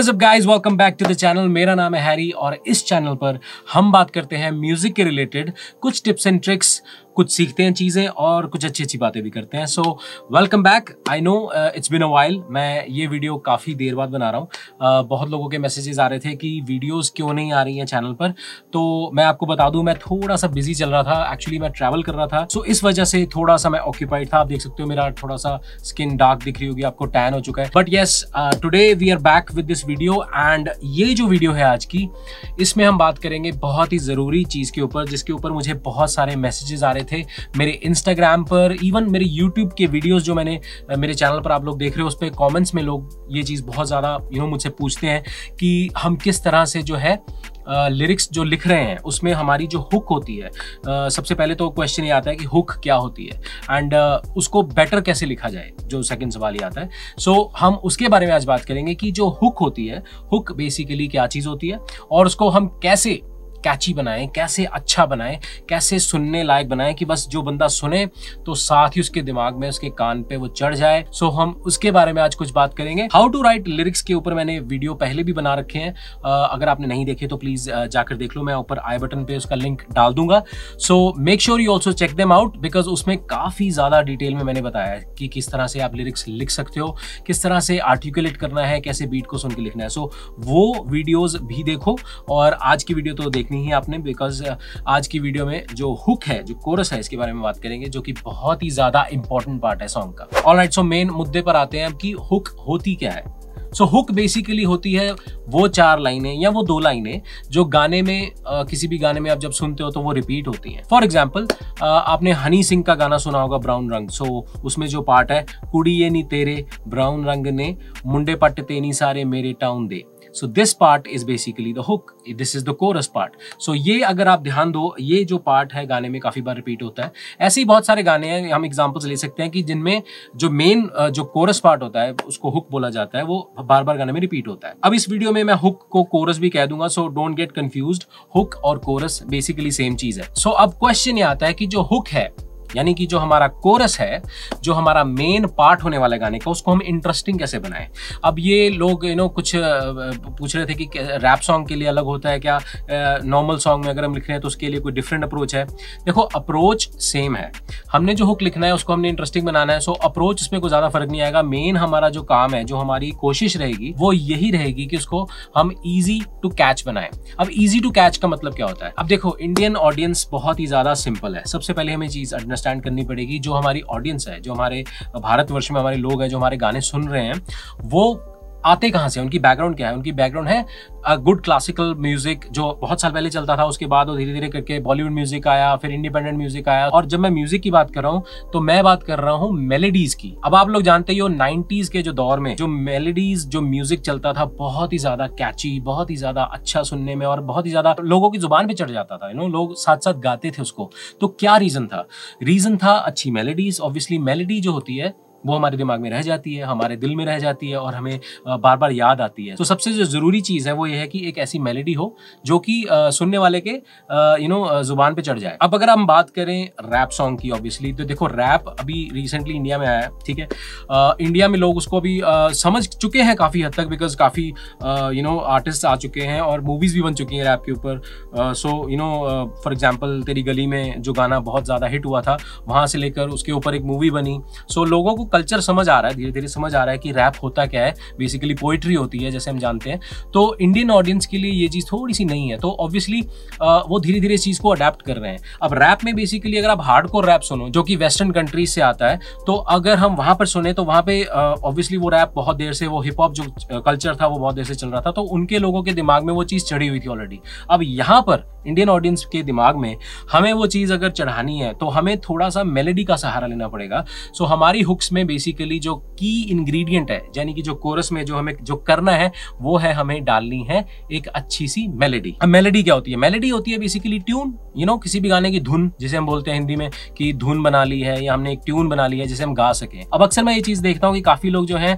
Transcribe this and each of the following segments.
is up guys? Welcome back to the channel मेरा नाम है हैरी और इस चैनल पर हम बात करते हैं म्यूजिक के रिलेटेड कुछ टिप्स एंड ट्रिक्स कुछ सीखते हैं चीज़ें और कुछ अच्छी अच्छी बातें भी करते हैं so welcome back I know it's been a while मैं ये वीडियो काफ़ी देर बाद बना रहा हूँ uh, बहुत लोगों के मैसेजेस आ रहे थे कि वीडियोस क्यों नहीं आ रही हैं चैनल पर तो मैं आपको बता दूँ मैं थोड़ा सा बिजी चल रहा था एक्चुअली मैं ट्रैवल कर रहा था सो so, इस वजह से थोड़ा सा मैं ऑक्यूपाइड था आप देख सकते हो मेरा थोड़ा सा स्किन डार्क दिख रही होगी आपको टैन हो चुका है but yes today we are back with this video and ये जो वीडियो है आज की इसमें हम बात करेंगे बहुत ही ज़रूरी चीज़ के ऊपर जिसके ऊपर मुझे बहुत सारे मैसेजेस आ रहे आए थे मेरे इंस्टाग्राम पर इवन मेरे यूट्यूब के वीडियोस जो मैंने मेरे चैनल पर आप लोग देख रहे हो उस पर कॉमेंट्स में लोग ये चीज़ बहुत ज़्यादा यू नो मुझसे पूछते हैं कि हम किस तरह से जो है लिरिक्स uh, जो लिख रहे हैं उसमें हमारी जो हुक होती है uh, सबसे पहले तो क्वेश्चन ये आता है कि हुक क्या होती है एंड uh, उसको बेटर कैसे लिखा जाए जो सेकंड सवाल ये आता है सो so, हम उसके बारे में आज बात करेंगे कि जो हुक होती है हुक बेसिकली क्या चीज़ होती है और उसको हम कैसे कैची बनाएं कैसे अच्छा बनाएं कैसे सुनने लायक बनाएं कि बस जो बंदा सुने तो साथ ही उसके दिमाग में उसके कान पे वो चढ़ जाए सो हम उसके बारे में आज कुछ बात करेंगे हाउ टू राइट लिरिक्स के ऊपर मैंने वीडियो पहले भी बना रखे हैं अगर आपने नहीं देखे तो प्लीज़ जाकर देख लो मैं ऊपर आई बटन पे उसका लिंक डाल दूंगा so make sure you also check them out because उसमें काफ़ी ज़्यादा डिटेल में मैंने बताया कि किस तरह से आप लिरिक्स लिख सकते हो किस तरह से आर्टिकुलेट करना है कैसे बीट को सुन के लिखना है सो so, वो वीडियोज़ भी देखो और आज की वीडियो तो देखनी देखनी ही आपने बिकॉज uh, आज की वीडियो में जो हुक है जो कोरस है इसके बारे में बात करेंगे जो कि बहुत ही ज़्यादा इंपॉर्टेंट पार्ट है सॉन्ग का ऑल राइट सो मेन मुद्दे पर आते हैं अब कि हुक होती क्या है सो हुक बेसिकली होती है वो चार लाइनें या वो दो लाइनें जो गाने में आ, uh, किसी भी गाने में आप जब सुनते हो तो वो रिपीट होती हैं फॉर एग्जाम्पल uh, आपने हनी सिंह का गाना सुना होगा ब्राउन रंग सो so, उसमें जो पार्ट है कुड़ी ये नी तेरे ब्राउन रंग ने मुंडे पट्टे नी सारे मेरे टाउन दे so this part is basically the hook this is the chorus part so ये अगर आप ध्यान दो ये जो पार्ट है गाने में काफ़ी बार रिपीट होता है ऐसे ही बहुत सारे गाने हैं हम एग्जाम्पल्स ले सकते हैं कि जिनमें जो मेन जो कोरस पार्ट होता है उसको हुक बोला जाता है वो बार बार गाने में रिपीट होता है अब इस वीडियो में मैं हुक को कोरस भी कह दूंगा so don't get confuse hook और कोरस बेसिकली सेम चीज है सो so, अब क्वेश्चन ये आता है कि जो हुक है यानी कि जो हमारा कोरस है जो हमारा मेन पार्ट होने वाला गाने का उसको हम इंटरेस्टिंग कैसे बनाएं अब ये लोग यू नो कुछ पूछ रहे थे कि रैप सॉन्ग के लिए अलग होता है क्या नॉर्मल सॉन्ग में अगर हम लिख रहे हैं तो उसके लिए कोई डिफरेंट अप्रोच है देखो अप्रोच सेम है हमने जो हुक लिखना है उसको हमने इंटरेस्टिंग बनाना है सो अप्रोच इसमें कोई ज़्यादा फर्क नहीं आएगा मेन हमारा जो काम है जो हमारी कोशिश रहेगी वो यही रहेगी कि उसको हम ईजी टू कैच बनाएं अब ईजी टू कैच का मतलब क्या होता है अब देखो इंडियन ऑडियंस बहुत ही ज़्यादा सिंपल है सबसे पहले हमें चीज़ अंडरस्टैंड अंडरस्टैंड करनी पड़ेगी जो हमारी ऑडियंस है जो हमारे भारतवर्ष में हमारे लोग हैं जो हमारे गाने सुन रहे हैं वो आते कहाँ से उनकी बैकग्राउंड क्या है उनकी बैकग्राउंड है गुड क्लासिकल म्यूजिक जो बहुत साल पहले चलता था उसके बाद वो धीरे धीरे करके बॉलीवुड म्यूजिक आया फिर इंडिपेंडेंट म्यूजिक आया और जब मैं म्यूजिक की बात कर रहा हूँ तो मैं बात कर रहा हूँ मेलेडीज की अब आप लोग जानते ही हो नाइन्टीज के जो दौर में जो मेलेडीज जो म्यूजिक चलता था बहुत ही ज्यादा कैची बहुत ही ज्यादा अच्छा सुनने में और बहुत ही ज्यादा लोगों की जुबान भी चढ़ जाता था यू नो लोग साथ साथ गाते थे उसको तो क्या रीजन था रीजन था अच्छी मेलेडीज ऑब्वियसली मेलेडी जो होती है वो हमारे दिमाग में रह जाती है हमारे दिल में रह जाती है और हमें बार बार याद आती है तो सबसे जो ज़रूरी चीज़ है वो ये है कि एक ऐसी मेलेडी हो जो कि सुनने वाले के यू नो ज़ुबान पर चढ़ जाए अब अगर हम बात करें रैप सॉन्ग की ऑब्वियसली तो देखो रैप अभी रिसेंटली इंडिया में आया है ठीक है इंडिया में लोग उसको अभी समझ चुके हैं काफ़ी हद तक बिकॉज काफ़ी यू नो आर्टिस्ट आ चुके हैं और मूवीज़ भी बन चुकी हैं रैप के ऊपर so you know for example तेरी गली में जो गाना बहुत ज़्यादा हिट हुआ था वहाँ से लेकर उसके ऊपर एक मूवी बनी सो so, लोगों को कल्चर समझ आ रहा है धीरे धीरे समझ आ रहा है कि रैप होता क्या है बेसिकली पोइट्री होती है जैसे हम जानते हैं तो इंडियन ऑडियंस के लिए ये चीज़ थोड़ी सी नहीं है तो ऑब्वियसली वो धीरे धीरे इस चीज़ को अडेप्ट कर रहे हैं अब रैप में बेसिकली अगर आप हार्ड कोर रैप सुनो जो कि वेस्टर्न कंट्रीज से आता है तो अगर हम वहाँ पर सुने तो वहाँ पर ऑब्वियसली वो रैप बहुत देर से वो हिप हॉप जो कल्चर था वो बहुत देर से चल रहा था तो उनके लोगों के दिमाग में वो चीज़ चढ़ी हुई थी ऑलरेडी अब यहाँ पर इंडियन ऑडियंस के दिमाग में हमें वो चीज़ अगर चढ़ानी है तो हमें थोड़ा सा मेलेडी का सहारा लेना पड़ेगा सो हमारी हुक्स में में बेसिकली जो की इंग्रेडिएंट है यानी कि जो कोरस में जो हमें जो करना है वो है हमें डालनी है एक अच्छी सी मेलेडी अब मेलेडी क्या होती है मेलेडी होती है बेसिकली ट्यून यू नो किसी भी गाने की धुन जिसे हम बोलते हैं हिंदी में कि धुन बना ली है या हमने एक ट्यून बना ली है जिसे हम गा सके अब अक्सर मैं ये चीज़ देखता हूँ कि काफ़ी लोग जो है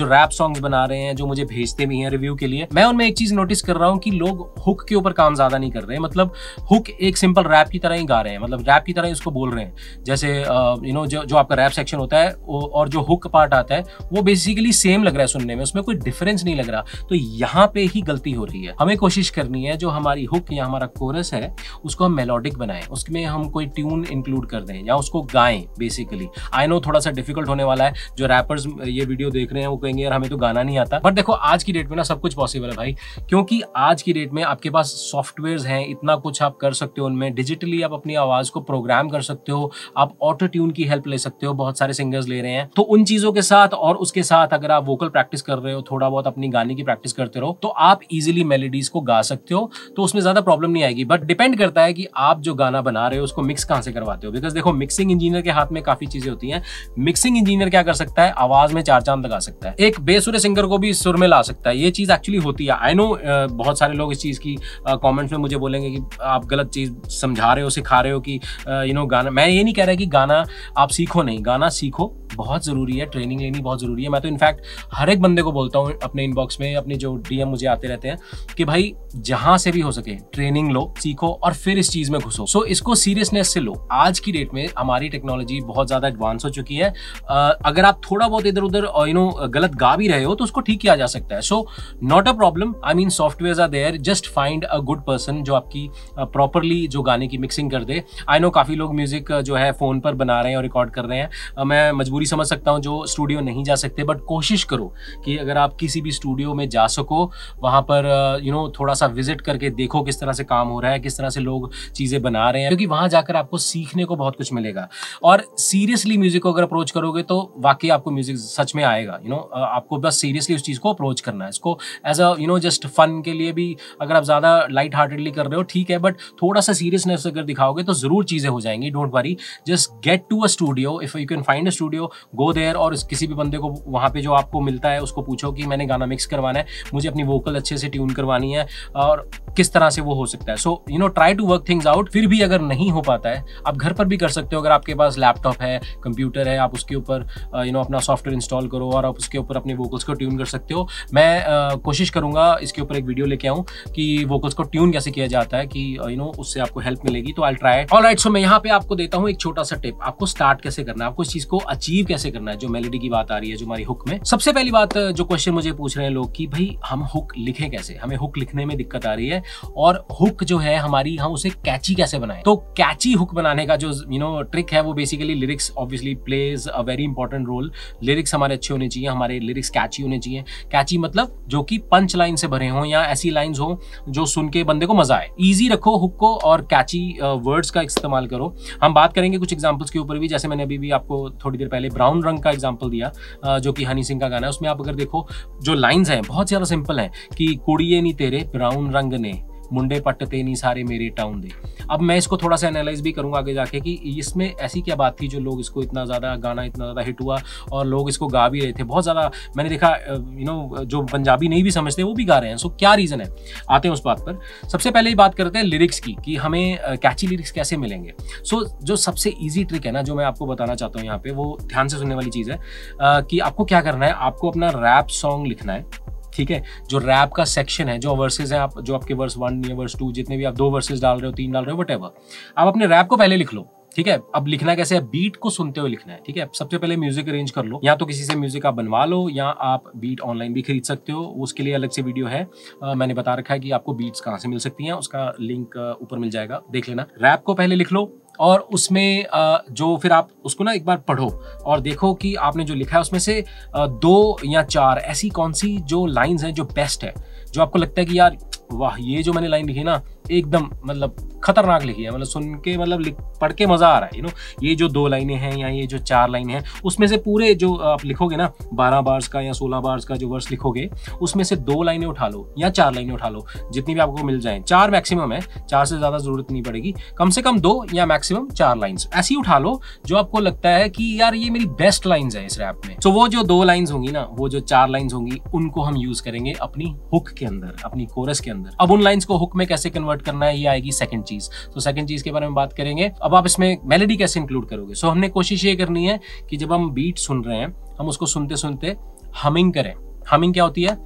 जो रैप सॉन्ग बना रहे हैं जो मुझे भेजते भी हैं रिव्यू के लिए मैं उनमें एक चीज़ नोटिस कर रहा हूँ कि लोग हुक के ऊपर काम ज़्यादा नहीं कर रहे मतलब हुक एक सिंपल रैप की तरह ही गा रहे हैं मतलब रैप की तरह ही उसको बोल रहे हैं जैसे यू नो जो जो आपका रैप सेक्शन होता है और जो हुक पार्ट आता है वो बेसिकली सेम लग रहा है सुनने में उसमें कोई डिफरेंस नहीं लग रहा तो यहाँ पे ही गलती हो रही है हमें कोशिश करनी है जो हमारी हुक या हमारा कोरस है उसको हम मेलोडिक बनाएं उसमें हम कोई ट्यून इंक्लूड कर दें या उसको गाएं बेसिकली आई नो थोड़ा सा डिफिकल्ट होने वाला है जो रैपर्स ये वीडियो देख रहे हैं वो कहेंगे यार हमें तो गाना नहीं आता बट देखो आज की डेट में ना सब कुछ पॉसिबल है भाई क्योंकि आज की डेट में आपके पास सॉफ्टवेयर हैं इतना कुछ आप कर सकते हो उनमें डिजिटली आप अपनी आवाज़ को प्रोग्राम कर सकते हो आप ऑटो ट्यून की हेल्प ले सकते हो बहुत सारे सिंगर्स ले रहे हैं तो उन चीजों के साथ और उसके साथ अगर आप वोकल प्रैक्टिस कर रहे हो थोड़ा बहुत अपनी गाने की प्रैक्टिस करते रहो तो आप इजिली मेलेडीज को गा सकते हो तो उसमें ज्यादा प्रॉब्लम नहीं आएगी बट डिपेंड करता है कि आप जो गाना बना रहे हो उसको मिक्स कहां से करवाते हो बिकॉज देखो मिक्सिंग इंजीनियर के हाथ में काफी चीजें होती है मिक्सिंग इंजीनियर क्या कर सकता है आवाज में चार चांद लगा सकता है एक बेसुरे सिंगर को भी सुर में ला सकता है ये चीज एक्चुअली होती है आई नो बहुत सारे लोग इस चीज की कॉमेंट्स में मुझे बोलेंगे कि आप गलत चीज समझा रहे हो सिखा रहे हो कि यू नो गाना मैं ये नहीं कह रहा कि गाना आप सीखो नहीं गाना सीखो बहुत ज़रूरी है ट्रेनिंग लेनी बहुत ज़रूरी है मैं तो इनफैक्ट हर एक बंदे को बोलता हूँ अपने इनबॉक्स में अपने जो डीएम मुझे आते रहते हैं कि भाई जहां से भी हो सके ट्रेनिंग लो सीखो और फिर इस चीज में घुसो सो so, इसको सीरियसनेस से लो आज की डेट में हमारी टेक्नोलॉजी बहुत ज्यादा एडवांस हो चुकी है अगर आप थोड़ा बहुत इधर उधर यू नो गलत गा भी रहे हो तो उसको ठीक किया जा सकता है so not a problem I mean software are there just find a good person जो आपकी प्रॉपरली जो गाने की मिक्सिंग कर दे आई नो काफी लोग म्यूजिक जो है फोन पर बना रहे हैं और रिकॉर्ड कर रहे हैं मैं मजबूरी समझ सकता हूँ जो स्टूडियो नहीं जा सकते बट कोशिश करो कि अगर आप किसी भी स्टूडियो में जा सको वहां पर यू नो थोड़ा सा विजिट करके देखो किस तरह से काम हो रहा है किस तरह से लोग चीज़ें बना रहे हैं क्योंकि वहाँ जाकर आपको सीखने को बहुत कुछ मिलेगा और सीरियसली म्यूज़िक को अगर अप्रोच करोगे तो वाकई आपको म्यूज़िक सच में आएगा यू नो आपको बस सीरियसली उस चीज़ को अप्रोच करना है इसको as a you know just fun के लिए भी अगर आप ज़्यादा लाइट हार्टेडली कर रहे हो ठीक है बट थोड़ा सा सीरियसनेस अगर दिखाओगे तो ज़रूर चीज़ें हो जाएंगी don't worry just get to a studio if you can find a studio go there और किसी भी बंदे को वहाँ पे जो आपको मिलता है उसको पूछो कि मैंने गाना मिक्स करवाना है मुझे अपनी वोकल अच्छे से ट्यून करवानी है और किस तरह से वो हो सकता है so you know try to work things out फिर भी अगर नहीं हो पाता है आप घर पर भी कर सकते हो अगर आपके पास लैपटॉप है कंप्यूटर है आप उसके ऊपर यू uh, नो अपना सॉफ्टवेयर इंस्टॉल करो और आप उसके ऊपर अपने वोकल्स को ट्यून कर सकते हो मैं uh, कोशिश करूंगा इसके ऊपर एक वीडियो लेके आऊँ कि वोकल्स को ट्यून कैसे किया जाता है कि you uh, know you know, उससे आपको हेल्प मिलेगी तो I try all right so मैं यहाँ पे आपको देता हूँ एक छोटा सा टिप आपको स्टार्ट कैसे करना है आपको इस चीज़ को अचीव कैसे करना है जो मेलेडी की बात आ रही है जो हमारी हुक में सबसे पहली बात uh, जो क्वेश्चन मुझे पूछ रहे हैं लोग कि भाई हम हुक लिखें कैसे हमें हुक लिखने में दिक्कत आ रही है और हुक जो है हमारी हम उसे कैची कैसे बनाए तो कैची हुक बनाने का जो यू नो ट्रिक है वो basically lyrics obviously plays a very important role lyrics हमारे अच्छे होने चाहिए हमारे लिरिक्स कैची होने चाहिए कैची मतलब जो कि पंच लाइन से भरे हों या ऐसी लाइन्स हो जो सुन के बंदे को मजा आए ईजी रखो हुक को और कैची वर्ड्स uh, का इस्तेमाल करो हम बात करेंगे कुछ एग्जाम्पल्स के ऊपर भी जैसे मैंने अभी भी आपको थोड़ी देर पहले ब्राउन रंग का एग्जाम्पल दिया uh, जो कि हनी सिंह का गाना है उसमें आप अगर देखो जो लाइन्स हैं बहुत ज़्यादा सिंपल हैं कि कुड़िए नहीं तेरे ब्राउन रंग ने मुंडे पटते नहीं सारे मेरे टाउन दे अब मैं इसको थोड़ा सा एनालाइज भी करूंगा आगे जाके कि इसमें ऐसी क्या बात थी जो लोग इसको इतना ज़्यादा गाना इतना ज़्यादा हिट हुआ और लोग इसको गा भी रहे थे बहुत ज़्यादा मैंने देखा यू नो जो पंजाबी नहीं भी समझते वो भी गा रहे हैं सो क्या रीज़न है आते हैं उस बात पर सबसे पहले ही बात करते हैं लिरिक्स की कि हमें कैची लिरिक्स कैसे मिलेंगे सो जो सबसे ईजी ट्रिक है ना जो मैं आपको बताना चाहता हूँ यहाँ पर वो ध्यान से सुनने वाली चीज़ है कि आपको क्या करना है आपको अपना रैप सॉन्ग लिखना है ठीक है जो रैप का सेक्शन है जो वर्सेज है आप जो आपके वर्स वन या वर्स टू जितने भी आप दो वर्सेज डाल रहे हो तीन डाल रहे हो वट आप अपने रैप को पहले लिख लो ठीक है अब लिखना कैसे है बीट को सुनते हुए लिखना है ठीक है सबसे पहले म्यूजिक अरेंज कर लो या तो किसी से म्यूजिक आप बनवा लो या आप बीट ऑनलाइन भी खरीद सकते हो उसके लिए अलग से वीडियो है आ, मैंने बता रखा है कि आपको बीट्स कहाँ से मिल सकती हैं उसका लिंक ऊपर मिल जाएगा देख लेना रैप को पहले लिख लो और उसमें जो फिर आप उसको ना एक बार पढ़ो और देखो कि आपने जो लिखा है उसमें से दो या चार ऐसी कौन सी जो लाइंस हैं जो बेस्ट है जो आपको लगता है कि यार वाह ये जो मैंने लाइन लिखी ना एकदम मतलब खतरनाक लिखी है मतलब सुन के मतलब लिख पढ़ के मज़ा आ रहा है यू नो ये जो दो लाइनें हैं या ये जो चार लाइनें हैं उसमें से पूरे जो आप लिखोगे ना बारह बार्स का या सोलह बार्स का जो वर्स लिखोगे उसमें से दो लाइनें उठा लो या चार लाइनें उठा लो जितनी भी आपको मिल जाए चार मैक्सिमम है चार से ज़्यादा ज़रूरत नहीं पड़ेगी कम से कम दो या मैक्सिमम चार लाइन्स ऐसी उठा लो जो आपको लगता है कि यार ये मेरी बेस्ट लाइन्स है इस रैप में तो वो जो दो लाइन्स होंगी ना वो जो चार लाइन्स होंगी उनको हम यूज़ करेंगे अपनी हुक के अंदर अपनी कोरस के अंदर अंदर अब उन लाइंस को हुक में कैसे कन्वर्ट करना है ये आएगी सेकंड चीज तो सेकंड चीज के बारे में बात करेंगे अब आप इसमें मेलेडी कैसे इंक्लूड करोगे सो हमने कोशिश ये करनी है कि जब हम बीट सुन रहे हैं हम उसको सुनते सुनते हमिंग करें हमिंग क्या होती है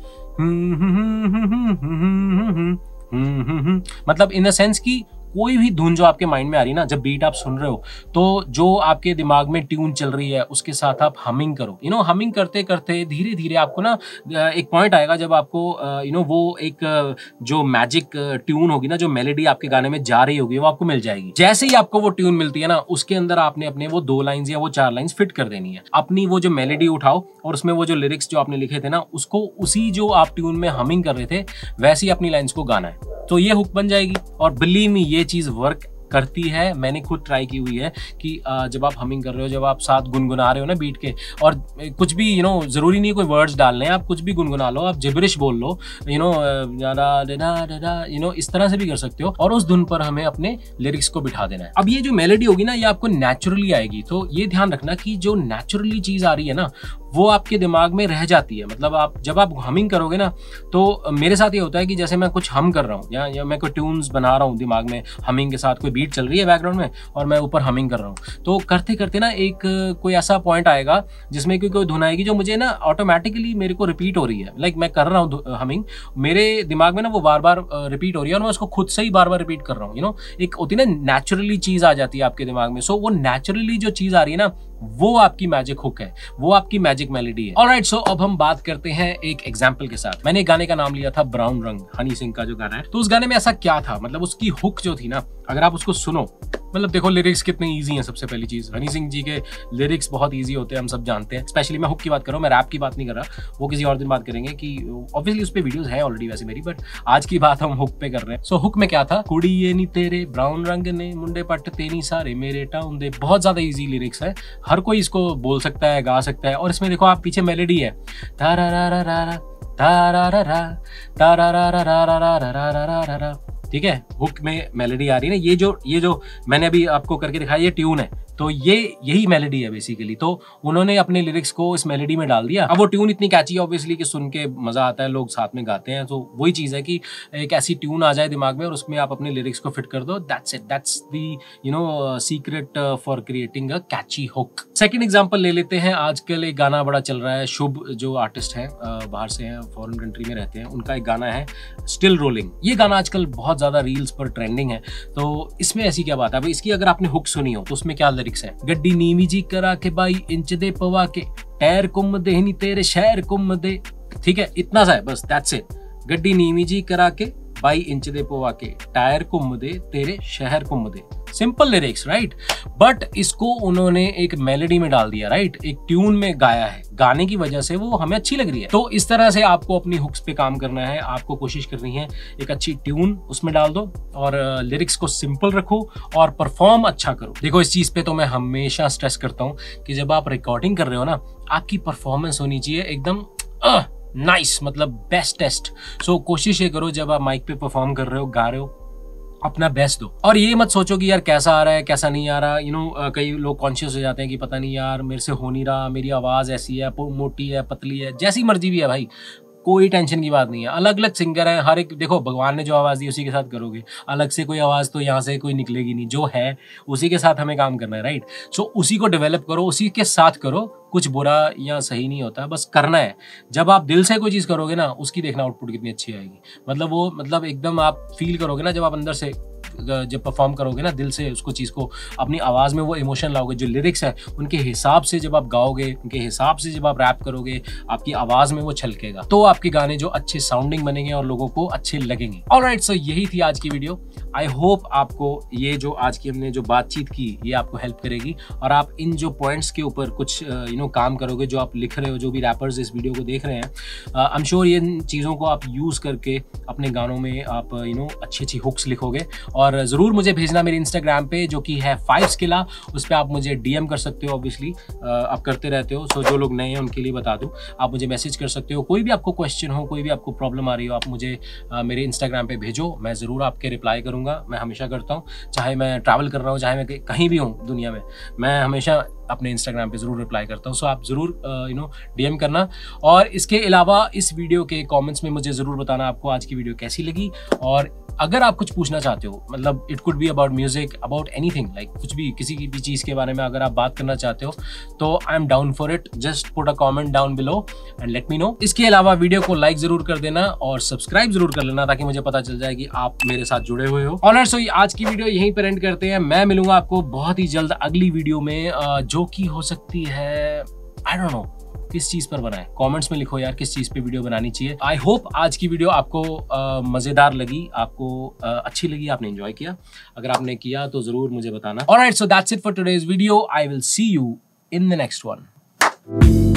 मतलब इन द सेंस की कोई भी धुन जो आपके माइंड में आ रही है ना जब बीट आप सुन रहे हो तो जो आपके दिमाग में ट्यून चल रही है उसके साथ आप हमिंग करो यू नो हमिंग करते करते धीरे धीरे आपको ना एक पॉइंट आएगा जब आपको यू नो वो एक जो मैजिक ट्यून होगी ना जो मेलेडी आपके गाने में जा रही होगी वो आपको मिल जाएगी जैसे ही आपको वो ट्यून मिलती है ना उसके अंदर आपने अपने वो दो लाइन या वो चार लाइन फिट कर देनी है अपनी वो जो मेलेडी उठाओ और उसमें वो जो लिरिक्स जो आपने लिखे थे ना उसको उसी जो आप ट्यून में हमिंग कर रहे थे वैसी अपनी लाइन्स को गाना है तो ये हुक बन जाएगी और बिलीव मी ये चीज़ वर्क करती है मैंने खुद ट्राई की हुई है कि जब आप हमिंग कर रहे हो जब आप साथ गुनगुना रहे हो ना बीट के और कुछ भी यू नो ज़रूरी नहीं कोई वर्ड्स डालने हैं आप कुछ भी गुनगुना लो आप जबरिश बोल लो यू नो यू नो इस तरह से भी कर सकते हो और उस धुन पर हमें अपने लिरिक्स को बिठा देना है अब ये जो मेलेडी होगी ना ये आपको नेचुरली आएगी तो ये ध्यान रखना कि जो नेचुरली चीज़ आ रही है ना वो आपके दिमाग में रह जाती है मतलब आप जब आप हमिंग करोगे ना तो मेरे साथ ये होता है कि जैसे मैं कुछ हम कर रहा हूँ या, या मैं कोई ट्यून्स बना रहा हूँ दिमाग में हमिंग के साथ कोई बीट चल रही है बैकग्राउंड में और मैं ऊपर हमिंग कर रहा हूँ तो करते करते ना एक कोई ऐसा पॉइंट आएगा जिसमें कोई कोई धुन आएगी जो मुझे ना ऑटोमेटिकली मेरे को रिपीट हो रही है लाइक मैं कर रहा हूँ हमिंग मेरे दिमाग में ना वो बार बार रिपीट हो रही है और मैं उसको खुद से ही बार बार रिपीट कर रहा हूँ यू नो एक होती ना नेचुरली चीज़ आ जाती है आपके दिमाग में सो वो नेचुरली जो चीज़ आ रही है ना वो आपकी मैजिक हुक है वो आपकी मैजिक मेलेडी है ऑलराइट सो right, so अब हम बात करते हैं एक एग्जाम्पल के साथ मैंने गाने का नाम लिया था ब्राउन रंग हनी सिंह का जो गाना है तो उस गाने में ऐसा क्या था मतलब उसकी हुक जो थी ना अगर आप उसको सुनो मतलब देखो लिरिक्स कितने ईजी हैं सबसे पहली चीज़ हनी सिंह जी के लिरिक्स बहुत ईजी होते हैं हम सब जानते हैं स्पेशली मैं हुक की बात कर रहा हूँ मैं रैप की बात नहीं कर रहा वो किसी और दिन बात करेंगे कि ऑब्वियसली उस पर वीडियोज है ऑलरेडी वैसे मेरी बट आज की बात हम हुक पे कर रहे हैं सो so, हुक में क्या था कुड़ी ये नहीं तेरे ब्राउन रंग ने मुंडे पट तेनी सारे मेरे टाउन दे बहुत ज़्यादा ईजी लिरिक्स है हर कोई इसको बोल सकता है गा सकता है और इसमें देखो आप पीछे मेलेडी है तारा रा रा रा रा तारा रा रा रा रा रा रा रा रा रा रा रा ठीक है हुक में मेलोडी आ रही है ना ये जो ये जो मैंने अभी आपको करके दिखाया ये ट्यून है तो ये यही मेलेडी है बेसिकली तो उन्होंने अपने लिरिक्स को इस मेलेडी में डाल दिया अब वो ट्यून इतनी कैची है ऑब्वियसली कि सुन के मज़ा आता है लोग साथ में गाते हैं तो वही चीज़ है कि एक ऐसी ट्यून आ जाए दिमाग में और उसमें आप अपने लिरिक्स को फिट कर दो that's it that's the you know secret for creating a catchy hook second example ले लेते हैं आजकल एक गाना बड़ा चल रहा है शुभ जो आर्टिस्ट हैं uh, बाहर से हैं फॉरन कंट्री में रहते हैं उनका एक गाना है स्टिल रोलिंग ये गाना आजकल बहुत ज़्यादा रील्स पर ट्रेंडिंग है तो इसमें ऐसी क्या बात है अब इसकी अगर आपने हुक सुनी हो तो उसमें क्या लिरिक्स ਪੋਲਿਟਿਕਸ ਹੈ ਗੱਡੀ ਨੀਵੀਂ ਜੀ ਕਰਾ ਕੇ ਬਾਈ ਇੰਚ ਦੇ ਪਵਾ ਕੇ ਟਾਇਰ ਘੁੰਮਦੇ ਨਹੀਂ ਤੇਰੇ ਸ਼ਹਿਰ ਘੁੰਮਦੇ ਠੀਕ ਹੈ ਇਤਨਾ ਸਾ ਹੈ ਬਸ ਦੈਟਸ ਇਟ ਗੱਡੀ ਨੀਵੀਂ ਜੀ ਕਰਾ ਕੇ बाई इंच दे पवा के टायर घुम दे तेरे शहर घुम दे सिंपल लिरिक्स राइट बट इसको उन्होंने एक मेलोडी में डाल दिया राइट right? एक ट्यून में गाया है गाने की वजह से वो हमें अच्छी लग रही है तो इस तरह से आपको अपनी हुक्स पे काम करना है आपको कोशिश करनी है एक अच्छी ट्यून उसमें डाल दो और लिरिक्स uh, को सिंपल रखो और परफॉर्म अच्छा करो देखो इस चीज पे तो मैं हमेशा स्ट्रेस करता हूँ कि जब आप रिकॉर्डिंग कर रहे हो ना आपकी परफॉर्मेंस होनी चाहिए एकदम uh, नाइस मतलब बेस्ट टेस्ट सो कोशिश ये करो जब आप माइक पे परफॉर्म कर रहे हो गा रहे हो अपना बेस्ट दो और ये मत सोचो कि यार कैसा आ रहा है कैसा नहीं आ रहा यू you नो know, कई लोग कॉन्शियस हो जाते हैं कि पता नहीं यार मेरे से हो नहीं रहा मेरी आवाज़ ऐसी है मोटी है पतली है जैसी मर्जी भी है भाई कोई टेंशन की बात नहीं है अलग अलग सिंगर हैं हर एक देखो भगवान ने जो आवाज़ दी उसी के साथ करोगे अलग से कोई आवाज़ तो यहाँ से कोई निकलेगी नहीं जो है उसी के साथ हमें काम करना है राइट सो so, उसी को डेवलप करो उसी के साथ करो कुछ बुरा या सही नहीं होता बस करना है जब आप दिल से कोई चीज़ करोगे ना उसकी देखना आउटपुट कितनी अच्छी आएगी मतलब वो मतलब एकदम आप फील करोगे ना जब आप अंदर से जब परफॉर्म करोगे ना दिल से उसको चीज़ को अपनी आवाज़ में वो इमोशन लाओगे जो लिरिक्स है उनके हिसाब से जब आप गाओगे उनके हिसाब से जब आप रैप करोगे आपकी आवाज़ में वो छलकेगा तो आपके गाने जो अच्छे साउंडिंग बनेंगे और लोगों को अच्छे लगेंगे और राइट सो यही थी आज की वीडियो आई होप आपको ये जो आज की हमने जो बातचीत की ये आपको हेल्प करेगी और आप इन जो पॉइंट्स के ऊपर कुछ यू uh, नो काम करोगे जो आप लिख रहे हो जो भी रैपर्स इस वीडियो को देख रहे हैं आई एम श्योर ये चीज़ों को आप यूज़ करके अपने गानों में आप यू uh, नो अच्छी अच्छी हुक्स लिखोगे और और ज़रूर मुझे भेजना मेरे इंस्टाग्राम पे जो कि है फाइव स्किला उस पर आप मुझे डीएम कर सकते हो ऑब्वियसली आप करते रहते हो सो जो लोग नए हैं उनके लिए बता दूँ आप मुझे मैसेज कर सकते हो कोई भी आपको क्वेश्चन हो कोई भी आपको प्रॉब्लम आ रही हो आप मुझे मेरे इंस्टाग्राम पर भेजो मैं ज़रूर आपके रिप्लाई करूँगा मैं हमेशा करता हूँ चाहे मैं ट्रैवल कर रहा हूँ चाहे मैं कहीं भी हूँ दुनिया में मैं हमेशा अपने इंस्टाग्राम पे ज़रूर रिप्लाई करता हूँ सो आप ज़रूर यू नो डीएम करना और इसके अलावा इस वीडियो के कमेंट्स में मुझे ज़रूर बताना आपको आज की वीडियो कैसी लगी और अगर आप कुछ पूछना चाहते हो मतलब it could be about music about any like कुछ भी किसी की भी चीज़ के बारे में अगर आप बात करना चाहते हो तो I am down for it just put a comment down below and let me know इसके अलावा वीडियो को लाइक जरूर कर देना और सब्सक्राइब जरूर कर लेना ताकि मुझे पता चल जाए कि आप मेरे साथ जुड़े हुए हो ऑनर सो आज की वीडियो यहीं पर एंड करते हैं मैं मिलूंगा आपको बहुत ही जल्द अगली वीडियो में uh, जो की हो सकती है आई डोंट नो किस चीज़ पर बनाए कमेंट्स में लिखो यार किस चीज़ पे वीडियो बनानी चाहिए आई होप आज की वीडियो आपको मज़ेदार लगी आपको आ, अच्छी लगी आपने एंजॉय किया अगर आपने किया तो ज़रूर मुझे बताना और so that's it for today's video I will see you in the next one